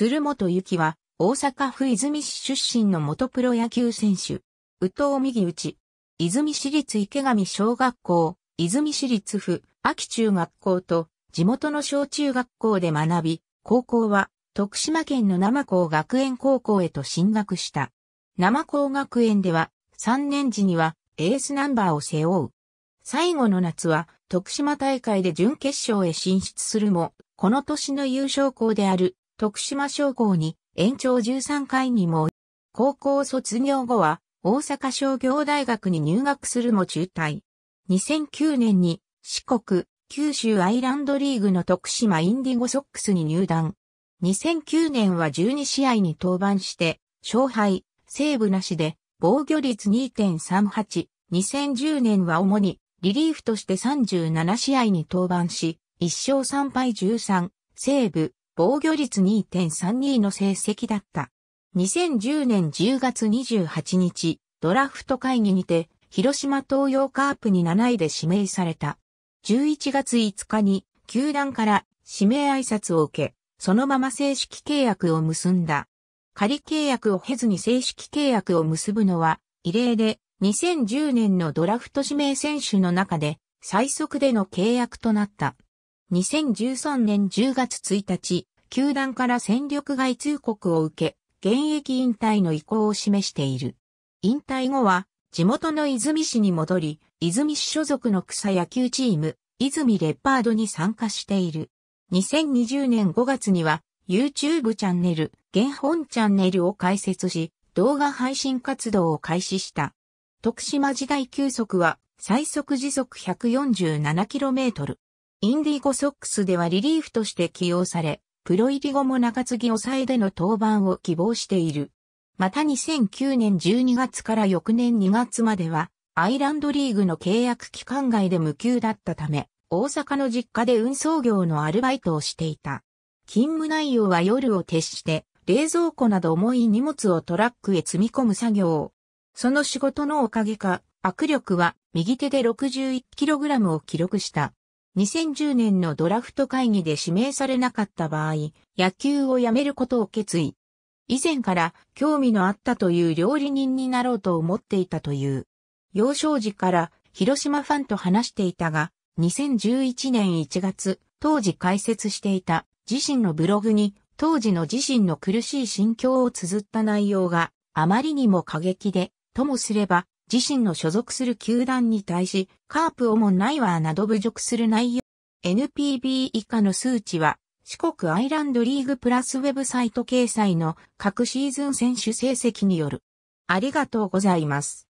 鶴本ゆきは、大阪府泉市出身の元プロ野球選手。宇藤右内。泉市立池上小学校、泉市立府、秋中学校と、地元の小中学校で学び、高校は、徳島県の生高学園高校へと進学した。生高学園では、3年時には、エースナンバーを背負う。最後の夏は、徳島大会で準決勝へ進出するも、この年の優勝校である徳島商工に延長13回にも、高校卒業後は大阪商業大学に入学するも中退。2009年に四国、九州アイランドリーグの徳島インディゴソックスに入団。2009年は12試合に登板して、勝敗、セーブなしで、防御率2.38。2010年は主にリリーフとして37試合に登板し、1勝3敗13、セーブ、防御率2.32の成績だった。2010年10月28日、ドラフト会議にて、広島東洋カープに7位で指名された。11月5日に、球団から指名挨拶を受け、そのまま正式契約を結んだ。仮契約を経ずに正式契約を結ぶのは異例で、2010年のドラフト指名選手の中で最速での契約となった。2013年10月1日、球団から戦力外通告を受け、現役引退の意向を示している。引退後は、地元の泉市に戻り、泉市所属の草野球チーム、泉レッパードに参加している。2020年5月には、YouTube チャンネル、原本チャンネルを開設し、動画配信活動を開始した。徳島時代球速は、最速時速 147km。インディゴソックスではリリーフとして起用され、プロ入り後も中継ぎ抑えでの登板を希望している。また2009年12月から翌年2月までは、アイランドリーグの契約期間外で無給だったため、大阪の実家で運送業のアルバイトをしていた。勤務内容は夜を徹して、冷蔵庫など重い荷物をトラックへ積み込む作業。その仕事のおかげか、握力は右手で 61kg を記録した。2010年のドラフト会議で指名されなかった場合、野球をやめることを決意。以前から興味のあったという料理人になろうと思っていたという。幼少時から広島ファンと話していたが、2011年1月、当時解説していた自身のブログに当時の自身の苦しい心境を綴った内容があまりにも過激で、ともすれば自身の所属する球団に対し、カープをもないわなど侮辱する内容。NPB 以下の数値は、四国アイランドリーグプラスウェブサイト掲載の各シーズン選手成績による。ありがとうございます。